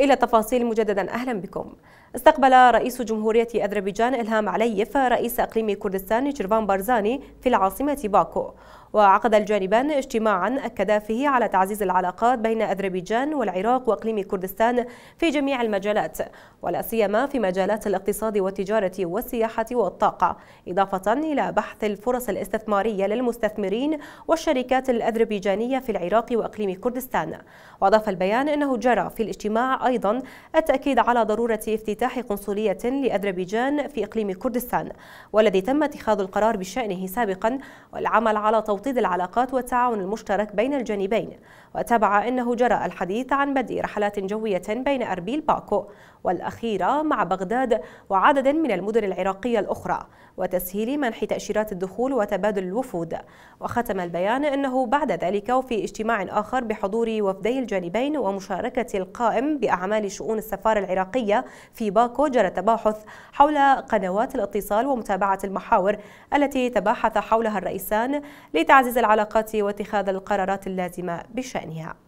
إلى تفاصيل مجددا أهلا بكم استقبل رئيس جمهورية أذربيجان إلهام عليف رئيس أقليم كردستان شرفان بارزاني في العاصمة باكو وعقد الجانبان اجتماعا أكدا فيه على تعزيز العلاقات بين أذربيجان والعراق وأقليم كردستان في جميع المجالات ولا سيما في مجالات الاقتصاد والتجارة والسياحة والطاقة إضافة إلى بحث الفرص الاستثمارية للمستثمرين والشركات الأذربيجانية في العراق وأقليم كردستان وأضاف البيان أنه جرى في الاجتماع أيضا التأكيد على ضرورة افتتاح قنصلية لأذربيجان في إقليم كردستان والذي تم اتخاذ القرار بشأنه سابقا والعمل على توطيد العلاقات والتعاون المشترك بين الجانبين وتابع أنه جرى الحديث عن بدء رحلات جوية بين أربيل باكو والأخيرة مع بغداد وعدد من المدن العراقية الأخرى وتسهيل منح تأشيرات الدخول وتبادل الوفود وختم البيان أنه بعد ذلك وفي اجتماع آخر بحضور وفدي الجانبين ومشاركة القائم بأعمال أعمال شؤون السفارة العراقية في باكو جرى تباحث حول قنوات الاتصال ومتابعة المحاور التي تباحث حولها الرئيسان لتعزيز العلاقات واتخاذ القرارات اللازمة بشأنها